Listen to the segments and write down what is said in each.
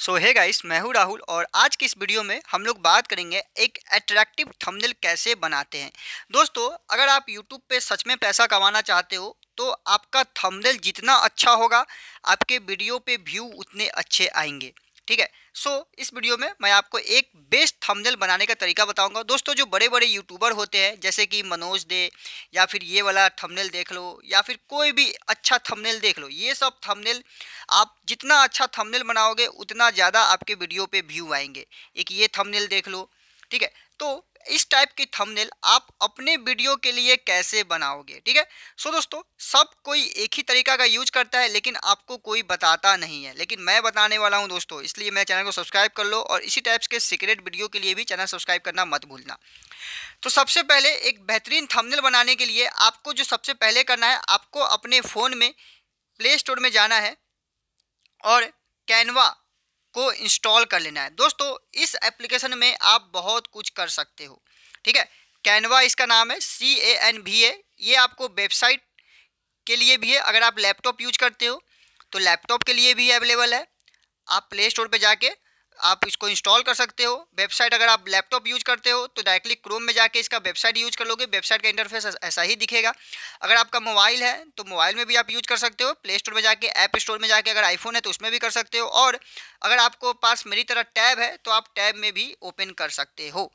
सो है गाइस मैं हूँ राहुल और आज की इस वीडियो में हम लोग बात करेंगे एक अट्रैक्टिव थंबनेल कैसे बनाते हैं दोस्तों अगर आप यूट्यूब पे सच में पैसा कमाना चाहते हो तो आपका थंबनेल जितना अच्छा होगा आपके वीडियो पे व्यू उतने अच्छे आएंगे ठीक है सो so, इस वीडियो में मैं आपको एक बेस्ट थंबनेल बनाने का तरीका बताऊंगा दोस्तों जो बड़े बड़े यूट्यूबर होते हैं जैसे कि मनोज दे या फिर ये वाला थंबनेल देख लो या फिर कोई भी अच्छा थंबनेल देख लो ये सब थंबनेल आप जितना अच्छा थंबनेल बनाओगे उतना ज़्यादा आपके वीडियो पर व्यू आएंगे एक ये थमनेल देख लो ठीक है तो इस टाइप की थंबनेल आप अपने वीडियो के लिए कैसे बनाओगे ठीक है सो दोस्तों सब कोई एक ही तरीका का यूज करता है लेकिन आपको कोई बताता नहीं है लेकिन मैं बताने वाला हूं दोस्तों इसलिए मैं चैनल को सब्सक्राइब कर लो और इसी टाइप्स के सीक्रेट वीडियो के लिए भी चैनल सब्सक्राइब करना मत भूलना तो सबसे पहले एक बेहतरीन थमनेल बनाने के लिए आपको जो सबसे पहले करना है आपको अपने फ़ोन में प्ले स्टोर में जाना है और कैनवा को इंस्टॉल कर लेना है दोस्तों इस एप्लीकेशन में आप बहुत कुछ कर सकते हो ठीक है कैनवा इसका नाम है सी ए एन भी ए ये आपको वेबसाइट के लिए भी है अगर आप लैपटॉप यूज करते हो तो लैपटॉप के लिए भी अवेलेबल है आप प्ले स्टोर पर जाके आप इसको इंस्टॉल कर सकते हो वेबसाइट अगर आप लैपटॉप यूज करते हो तो डायरेक्टली क्रोम में जाके इसका वेबसाइट यूज कर लोगे वेबसाइट का इंटरफेस ऐसा ही दिखेगा अगर आपका मोबाइल है तो मोबाइल में भी आप यूज कर सकते हो प्ले स्टोर में जाके ऐप स्टोर में जाके अगर आईफोन है तो उसमें भी कर सकते हो और अगर आपको पास मेरी तरह टैब है तो आप टैब में भी ओपन कर सकते हो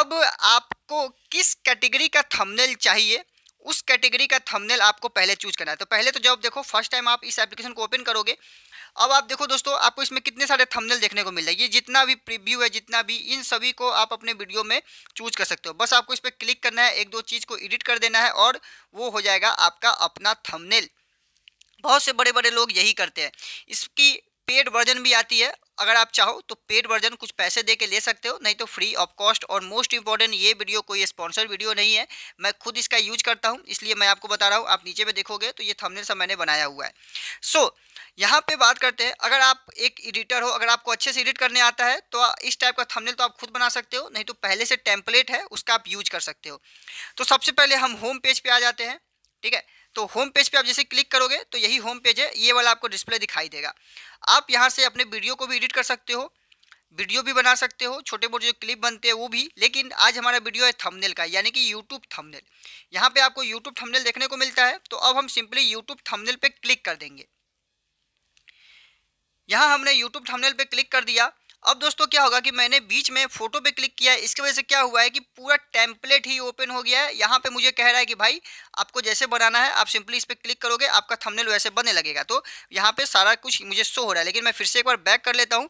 अब आपको किस कैटेगरी का थंबनेल चाहिए उस कैटेगरी का थंबनेल आपको पहले चूज करना है तो पहले तो जब देखो फर्स्ट टाइम आप इस एप्लीकेशन को ओपन करोगे अब आप देखो दोस्तों आपको इसमें कितने सारे थंबनेल देखने को मिल रहा है ये जितना भी प्रीव्यू है जितना भी इन सभी को आप अपने वीडियो में चूज कर सकते हो बस आपको इस पर क्लिक करना है एक दो चीज़ को एडिट कर देना है और वो हो जाएगा आपका अपना थमनेल बहुत से बड़े बड़े लोग यही करते हैं इसकी पेड वर्जन भी आती है अगर आप चाहो तो पेड वर्जन कुछ पैसे दे के ले सकते हो नहीं तो फ्री ऑफ कॉस्ट और मोस्ट इंपॉर्टेंट ये वीडियो कोई स्पॉन्सर वीडियो नहीं है मैं खुद इसका यूज करता हूँ इसलिए मैं आपको बता रहा हूँ आप नीचे में देखोगे तो ये थमनेल सब मैंने बनाया हुआ है सो so, यहाँ पे बात करते हैं अगर आप एक एडिटर हो अगर आपको अच्छे से एडिट करने आता है तो इस टाइप का थंबनेल तो आप खुद बना सकते हो नहीं तो पहले से टेम्पलेट है उसका आप यूज कर सकते हो तो सबसे पहले हम होम पेज पे आ जाते हैं ठीक है तो होम पेज पे आप जैसे क्लिक करोगे तो यही होम पेज है ये वाला आपको डिस्प्ले दिखाई देगा आप यहाँ से अपने वीडियो को भी एडिट कर सकते हो वीडियो भी बना सकते हो छोटे मोटे जो क्लिप बनते हैं वो भी लेकिन आज हमारा वीडियो है थंबनेल का यानी कि यूट्यूब थंबनेल यहाँ पे आपको यूट्यूब थंबनेल देखने को मिलता है तो अब हम सिंपली यूट्यूब थंबनेल पे क्लिक कर देंगे यहाँ हमने यूट्यूब थंबनेल पे क्लिक कर दिया अब दोस्तों क्या होगा कि मैंने बीच में फोटो पे क्लिक किया है इसकी वजह से क्या हुआ है कि पूरा टेम्पलेट ही ओपन हो गया है यहाँ पे मुझे कह रहा है कि भाई आपको जैसे बनाना है आप सिंपली इस पर क्लिक करोगे आपका थंबनेल वैसे बनने लगेगा तो यहाँ पे सारा कुछ मुझे शो हो रहा है लेकिन मैं फिर से एक बार बैक कर लेता हूँ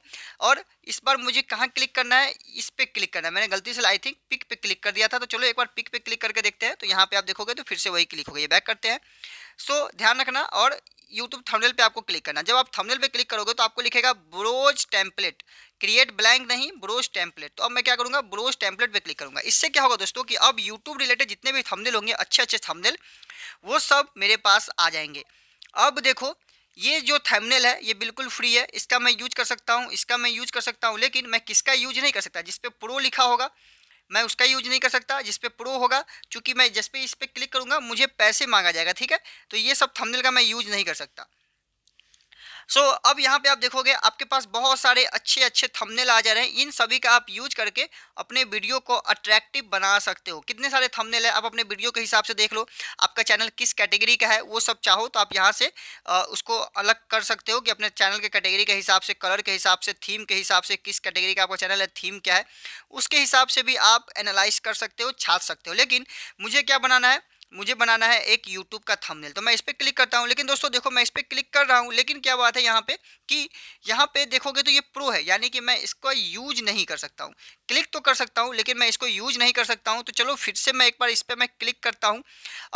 और इस बार मुझे कहाँ क्लिक करना है इस पर क्लिक करना है मैंने गलती से आई थिंक पिक पे क्लिक कर दिया था तो चलो एक बार पिक पे क्लिक करके देखते हैं तो यहाँ पर आप देखोगे तो फिर से वही क्लिक हो गई बैक करते हैं सो ध्यान रखना और यूट्यूब थंबनेल पे आपको क्लिक करना जब आप थंबनेल पे क्लिक करोगे तो आपको लिखेगा ब्रोज टेम्पलेट क्रिएट ब्लैंक नहीं ब्रोज टेम्पलेट तो अब मैं क्या करूँगा ब्रोज टेम्पलेट पे क्लिक करूँगा इससे क्या होगा दोस्तों कि अब यूट्यूब रिलेटेड जितने भी थंबनेल होंगे अच्छे अच्छे थंबनेल वो सब मेरे पास आ जाएंगे अब देखो ये जो थंबनेल है ये बिल्कुल फ्री है इसका मैं यूज कर सकता हूँ इसका मैं यूज कर सकता हूँ लेकिन मैं किसका यूज नहीं कर सकता जिस पे प्रो लिखा होगा मैं उसका यूज नहीं कर सकता जिसपे प्रो होगा चूँकि मैं जिसपे इस पर क्लिक करूँगा मुझे पैसे मांगा जाएगा ठीक है तो ये सब थंबनेल का मैं यूज नहीं कर सकता सो so, अब यहाँ पे आप देखोगे आपके पास बहुत सारे अच्छे अच्छे थंबनेल आ जा रहे हैं इन सभी का आप यूज करके अपने वीडियो को अट्रैक्टिव बना सकते हो कितने सारे थंबनेल है आप अपने वीडियो के हिसाब से देख लो आपका चैनल किस कैटेगरी का है वो सब चाहो तो आप यहाँ से आ, उसको अलग कर सकते हो कि अपने चैनल के कैटेगरी के हिसाब से कलर के हिसाब से थीम के हिसाब से किस कैटेगरी का आपका चैनल है थीम क्या है उसके हिसाब से भी आप एनालाइज कर सकते हो छाप सकते हो लेकिन मुझे क्या बनाना है मुझे बनाना है एक यूट्यूब का थंबनेल तो मैं इस पर क्लिक करता हूँ लेकिन दोस्तों देखो मैं इस पर क्लिक कर रहा हूँ लेकिन क्या बात है यहाँ पे कि यहाँ पे देखोगे तो ये प्रो है यानी कि मैं इसको यूज नहीं कर सकता हूँ क्लिक तो कर सकता हूँ लेकिन मैं इसको यूज नहीं कर सकता हूँ तो चलो फिर से मैं एक बार इस पर मैं क्लिक करता हूँ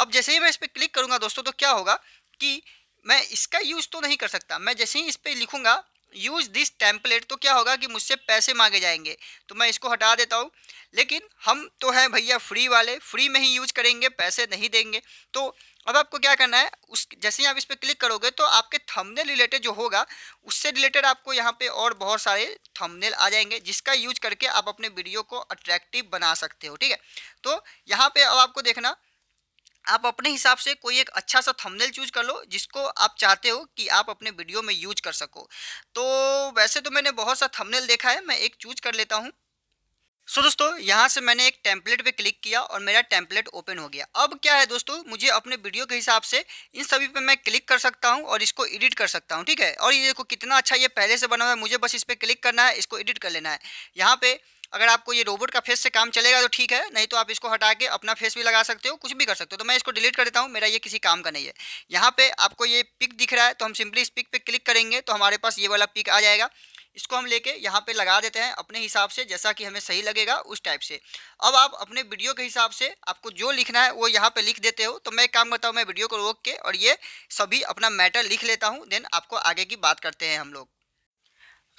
अब जैसे ही मैं इस पर क्लिक करूँगा दोस्तों तो क्या होगा कि मैं इसका यूज़ तो नहीं कर सकता मैं जैसे ही इस पर लिखूँगा यूज़ दिस टेम्पलेट तो क्या होगा कि मुझसे पैसे मांगे जाएंगे तो मैं इसको हटा देता हूँ लेकिन हम तो हैं भैया फ्री वाले फ्री में ही यूज करेंगे पैसे नहीं देंगे तो अब आपको क्या करना है उस जैसे ही आप इस पर क्लिक करोगे तो आपके थंबनेल रिलेटेड जो होगा उससे रिलेटेड आपको यहाँ पे और बहुत सारे थंबनेल आ जाएंगे जिसका यूज करके आप अपने वीडियो को अट्रैक्टिव बना सकते हो ठीक है तो यहाँ पे अब आपको देखना आप अपने हिसाब से कोई एक अच्छा सा थंबनेल चूज कर लो जिसको आप चाहते हो कि आप अपने वीडियो में यूज कर सको तो वैसे तो मैंने बहुत सा थंबनेल देखा है मैं एक चूज कर लेता हूँ सो so, दोस्तों यहाँ से मैंने एक टेम्पलेट पे क्लिक किया और मेरा टेम्पलेट ओपन हो गया अब क्या है दोस्तों मुझे अपने वीडियो के हिसाब से इन सभी पे मैं क्लिक कर सकता हूँ और इसको एडिट कर सकता हूँ ठीक है और ये देखो कितना अच्छा ये पहले से बना हुआ है मुझे बस इस पर क्लिक करना है इसको एडिट कर लेना है यहाँ पर अगर आपको ये रोबोट का फेस से काम चलेगा तो ठीक है नहीं तो आप इसको हटा के अपना फेस भी लगा सकते हो कुछ भी कर सकते हो तो मैं इसको डिलीट कर देता हूँ मेरा ये किसी काम का नहीं है यहाँ पे आपको ये पिक दिख रहा है तो हम सिंपली इस पिक पे क्लिक करेंगे तो हमारे पास ये वाला पिक आ जाएगा इसको हम लेके यहाँ पे लगा देते हैं अपने हिसाब से जैसा कि हमें सही लगेगा उस टाइप से अब आप अपने वीडियो के हिसाब से आपको जो लिखना है वो यहाँ पे लिख देते हो तो मैं एक काम करता हूँ मैं वीडियो को रोक के और ये सभी अपना मैटर लिख लेता हूँ देन आपको आगे की बात करते हैं हम लोग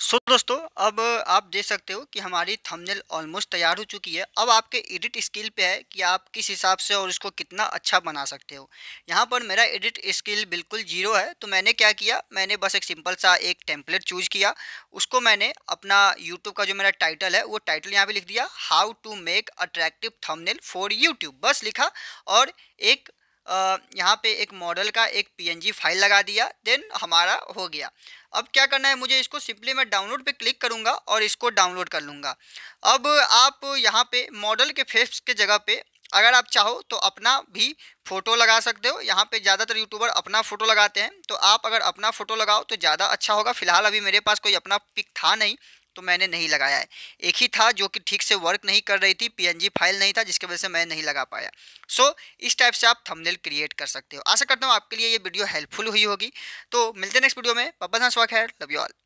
सो so, दोस्तों अब आप देख सकते हो कि हमारी थंबनेल ऑलमोस्ट तैयार हो चुकी है अब आपके एडिट स्किल पे है कि आप किस हिसाब से और इसको कितना अच्छा बना सकते हो यहाँ पर मेरा एडिट स्किल बिल्कुल जीरो है तो मैंने क्या किया मैंने बस एक सिंपल सा एक टेम्पलेट चूज किया उसको मैंने अपना यूट्यूब का जो मेरा टाइटल है वो टाइटल यहाँ पर लिख दिया how to make attractive thumbnail for YouTube बस लिखा और एक यहाँ पे एक मॉडल का एक पीएनजी फाइल लगा दिया देन हमारा हो गया अब क्या करना है मुझे इसको सिंपली मैं डाउनलोड पे क्लिक करूँगा और इसको डाउनलोड कर लूँगा अब आप यहाँ पे मॉडल के फेस के जगह पे अगर आप चाहो तो अपना भी फ़ोटो लगा सकते हो यहाँ पे ज़्यादातर यूट्यूबर अपना फ़ोटो लगाते हैं तो आप अगर अपना फ़ोटो लगाओ तो ज़्यादा अच्छा होगा फिलहाल अभी मेरे पास कोई अपना पिक था नहीं तो मैंने नहीं लगाया है एक ही था जो कि ठीक से वर्क नहीं कर रही थी पीएनजी फाइल नहीं था जिसकी वजह से मैं नहीं लगा पाया सो so, इस टाइप से आप थंबनेल क्रिएट कर सकते हो आशा करता हूँ आपके लिए ये वीडियो हेल्पफुल हुई होगी तो मिलते हैं नेक्स्ट वीडियो में पप्पा धन स्वाख है लव यू ऑल